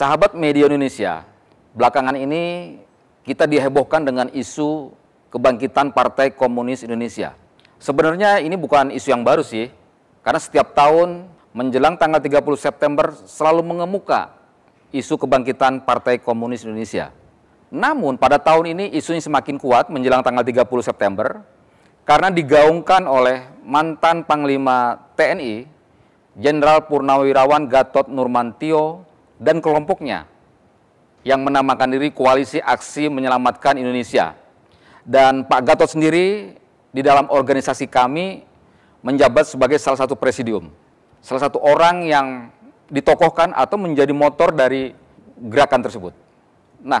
Sahabat media Indonesia, belakangan ini kita dihebohkan dengan isu kebangkitan Partai Komunis Indonesia. Sebenarnya ini bukan isu yang baru sih, karena setiap tahun menjelang tanggal 30 September selalu mengemuka isu kebangkitan Partai Komunis Indonesia. Namun pada tahun ini isunya semakin kuat menjelang tanggal 30 September karena digaungkan oleh mantan Panglima TNI Jenderal Purnawirawan Gatot Nurmantio dan kelompoknya yang menamakan diri Koalisi Aksi Menyelamatkan Indonesia. Dan Pak Gatot sendiri di dalam organisasi kami menjabat sebagai salah satu presidium, salah satu orang yang ditokohkan atau menjadi motor dari gerakan tersebut. Nah,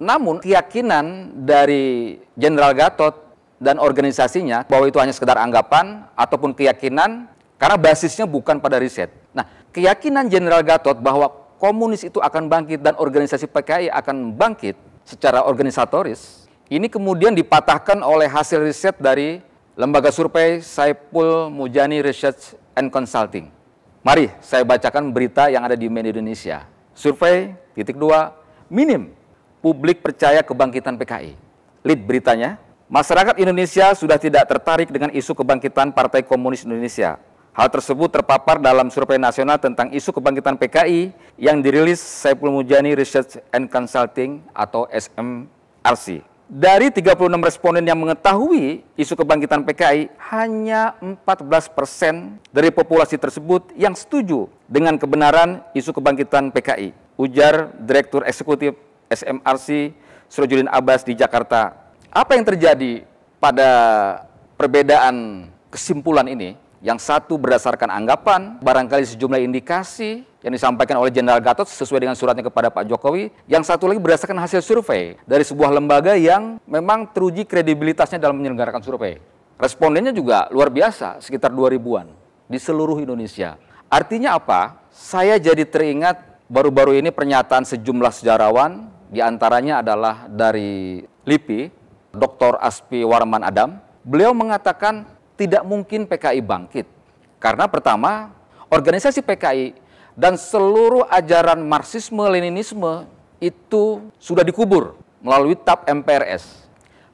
namun keyakinan dari Jenderal Gatot dan organisasinya bahwa itu hanya sekedar anggapan ataupun keyakinan karena basisnya bukan pada riset Nah, keyakinan Jenderal Gatot bahwa komunis itu akan bangkit dan organisasi PKI akan bangkit secara organisatoris, ini kemudian dipatahkan oleh hasil riset dari lembaga survei Saipul Mujani Research and Consulting. Mari saya bacakan berita yang ada di media Indonesia. Survei titik dua, minim publik percaya kebangkitan PKI. Lead beritanya, masyarakat Indonesia sudah tidak tertarik dengan isu kebangkitan Partai Komunis Indonesia Hal tersebut terpapar dalam survei nasional tentang isu kebangkitan PKI yang dirilis Saiful Mujani Research and Consulting atau SMRC. Dari 36 responden yang mengetahui isu kebangkitan PKI, hanya 14 persen dari populasi tersebut yang setuju dengan kebenaran isu kebangkitan PKI. Ujar Direktur Eksekutif SMRC Surojudin Abbas di Jakarta. Apa yang terjadi pada perbedaan kesimpulan ini? Yang satu berdasarkan anggapan, barangkali sejumlah indikasi yang disampaikan oleh Jenderal Gatot sesuai dengan suratnya kepada Pak Jokowi. Yang satu lagi berdasarkan hasil survei dari sebuah lembaga yang memang teruji kredibilitasnya dalam menyelenggarakan survei. Respondennya juga luar biasa, sekitar dua ribuan di seluruh Indonesia. Artinya apa? Saya jadi teringat baru-baru ini pernyataan sejumlah sejarawan, diantaranya adalah dari LIPI, Dr. Aspi Warman Adam. Beliau mengatakan tidak mungkin PKI bangkit. Karena pertama, organisasi PKI dan seluruh ajaran Marxisme-Leninisme itu sudah dikubur melalui TAP MPRS.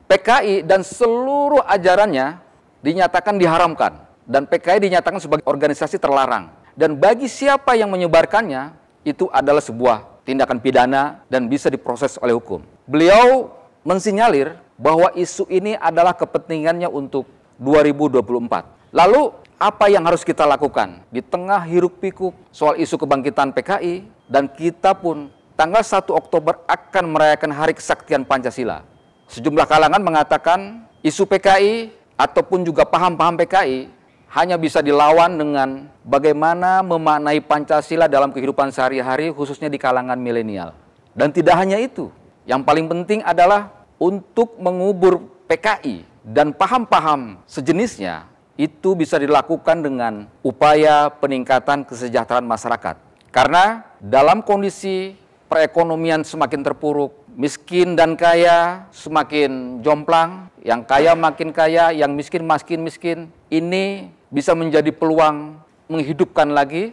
PKI dan seluruh ajarannya dinyatakan diharamkan dan PKI dinyatakan sebagai organisasi terlarang. Dan bagi siapa yang menyebarkannya itu adalah sebuah tindakan pidana dan bisa diproses oleh hukum. Beliau mensinyalir bahwa isu ini adalah kepentingannya untuk 2024. Lalu apa yang harus kita lakukan di tengah hiruk pikuk soal isu kebangkitan PKI dan kita pun tanggal 1 Oktober akan merayakan Hari Kesaktian Pancasila. Sejumlah kalangan mengatakan isu PKI ataupun juga paham-paham PKI hanya bisa dilawan dengan bagaimana memaknai Pancasila dalam kehidupan sehari-hari khususnya di kalangan milenial. Dan tidak hanya itu, yang paling penting adalah untuk mengubur PKI dan paham-paham sejenisnya itu bisa dilakukan dengan upaya peningkatan kesejahteraan masyarakat. Karena dalam kondisi perekonomian semakin terpuruk, miskin dan kaya semakin jomplang, yang kaya makin kaya, yang miskin makin miskin, ini bisa menjadi peluang menghidupkan lagi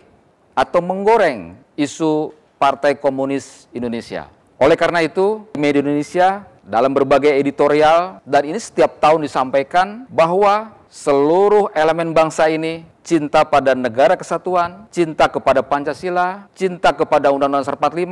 atau menggoreng isu Partai Komunis Indonesia. Oleh karena itu, media Indonesia dalam berbagai editorial dan ini setiap tahun disampaikan bahwa seluruh elemen bangsa ini cinta pada negara kesatuan, cinta kepada Pancasila, cinta kepada Undang-Undang 45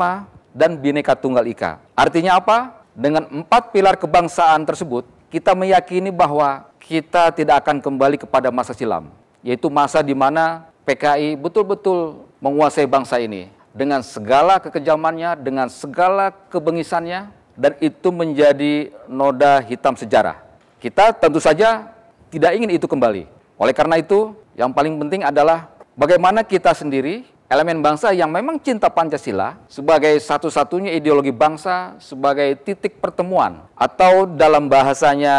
dan Bhinneka Tunggal Ika. Artinya apa? Dengan empat pilar kebangsaan tersebut, kita meyakini bahwa kita tidak akan kembali kepada masa silam, yaitu masa di mana PKI betul-betul menguasai bangsa ini dengan segala kekejamannya, dengan segala kebengisannya, dan itu menjadi noda hitam sejarah. Kita tentu saja tidak ingin itu kembali. Oleh karena itu, yang paling penting adalah bagaimana kita sendiri, elemen bangsa yang memang cinta Pancasila sebagai satu-satunya ideologi bangsa, sebagai titik pertemuan atau dalam bahasanya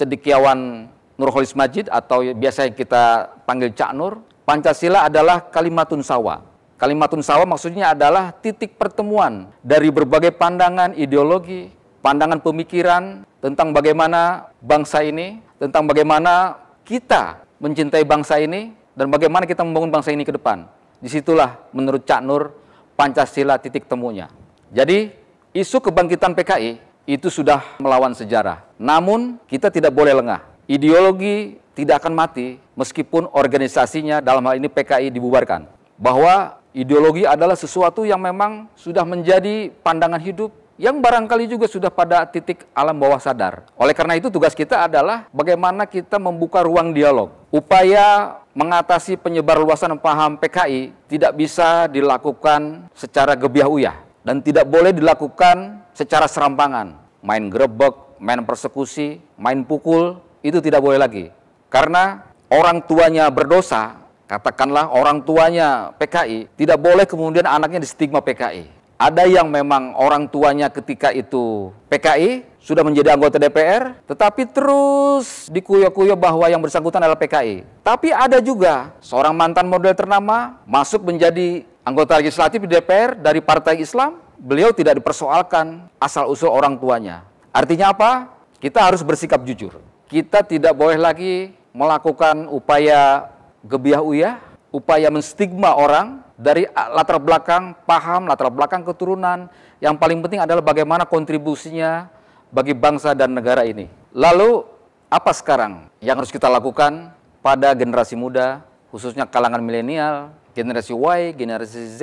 cedekiawan Nurholis Majid atau biasa kita panggil Cak Nur, Pancasila adalah kalimatun sawa, Kalimatun sawah maksudnya adalah titik pertemuan dari berbagai pandangan ideologi, pandangan pemikiran tentang bagaimana bangsa ini, tentang bagaimana kita mencintai bangsa ini, dan bagaimana kita membangun bangsa ini ke depan. Disitulah menurut Cak Nur, Pancasila titik temunya. Jadi isu kebangkitan PKI itu sudah melawan sejarah. Namun kita tidak boleh lengah. Ideologi tidak akan mati meskipun organisasinya dalam hal ini PKI dibubarkan. Bahwa Ideologi adalah sesuatu yang memang sudah menjadi pandangan hidup yang barangkali juga sudah pada titik alam bawah sadar. Oleh karena itu tugas kita adalah bagaimana kita membuka ruang dialog. Upaya mengatasi penyebar luasan paham PKI tidak bisa dilakukan secara gebiah uyah dan tidak boleh dilakukan secara serampangan. Main grebek, main persekusi, main pukul, itu tidak boleh lagi. Karena orang tuanya berdosa, katakanlah orang tuanya PKI, tidak boleh kemudian anaknya di stigma PKI. Ada yang memang orang tuanya ketika itu PKI, sudah menjadi anggota DPR, tetapi terus dikuyo-kuyo bahwa yang bersangkutan adalah PKI. Tapi ada juga seorang mantan model ternama masuk menjadi anggota legislatif di DPR dari Partai Islam, beliau tidak dipersoalkan asal-usul orang tuanya. Artinya apa? Kita harus bersikap jujur. Kita tidak boleh lagi melakukan upaya gebiah uyah, upaya menstigma orang dari latar belakang paham, latar belakang keturunan. Yang paling penting adalah bagaimana kontribusinya bagi bangsa dan negara ini. Lalu apa sekarang yang harus kita lakukan pada generasi muda, khususnya kalangan milenial, generasi Y, generasi Z,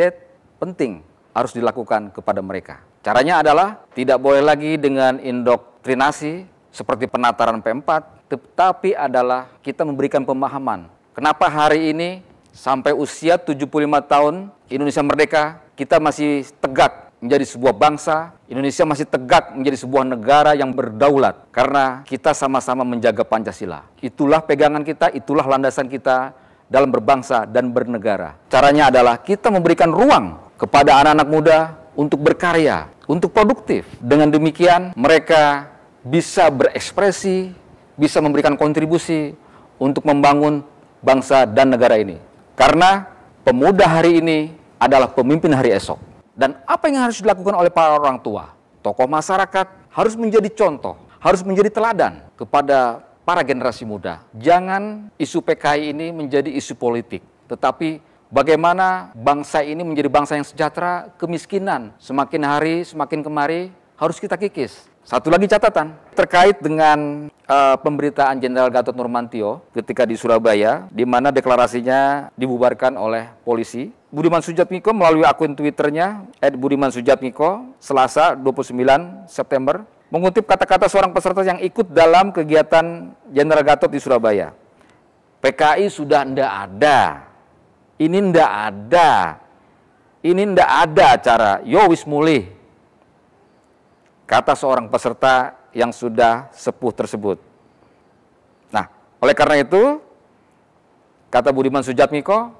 penting harus dilakukan kepada mereka. Caranya adalah tidak boleh lagi dengan indoktrinasi seperti penataran P4, tetapi adalah kita memberikan pemahaman Kenapa hari ini sampai usia 75 tahun Indonesia merdeka, kita masih tegak menjadi sebuah bangsa, Indonesia masih tegak menjadi sebuah negara yang berdaulat karena kita sama-sama menjaga Pancasila. Itulah pegangan kita, itulah landasan kita dalam berbangsa dan bernegara. Caranya adalah kita memberikan ruang kepada anak-anak muda untuk berkarya, untuk produktif. Dengan demikian mereka bisa berekspresi, bisa memberikan kontribusi untuk membangun bangsa dan negara ini. Karena pemuda hari ini adalah pemimpin hari esok. Dan apa yang harus dilakukan oleh para orang tua? Tokoh masyarakat harus menjadi contoh, harus menjadi teladan kepada para generasi muda. Jangan isu PKI ini menjadi isu politik, tetapi bagaimana bangsa ini menjadi bangsa yang sejahtera, kemiskinan semakin hari semakin kemari harus kita kikis. Satu lagi catatan terkait dengan uh, pemberitaan Jenderal Gatot Nurmantio ketika di Surabaya, di mana deklarasinya dibubarkan oleh polisi. Budiman Sujatmiko melalui akun Twitternya @budimansujatmiko Selasa 29 September mengutip kata-kata seorang peserta yang ikut dalam kegiatan Jenderal Gatot di Surabaya. PKI sudah ndak ada. Ini ndak ada. Ini ndak ada acara. Yowis mulih kata seorang peserta yang sudah sepuh tersebut. Nah, oleh karena itu, kata Budiman Sujatmiko,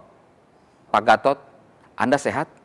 Pak Gatot, Anda sehat?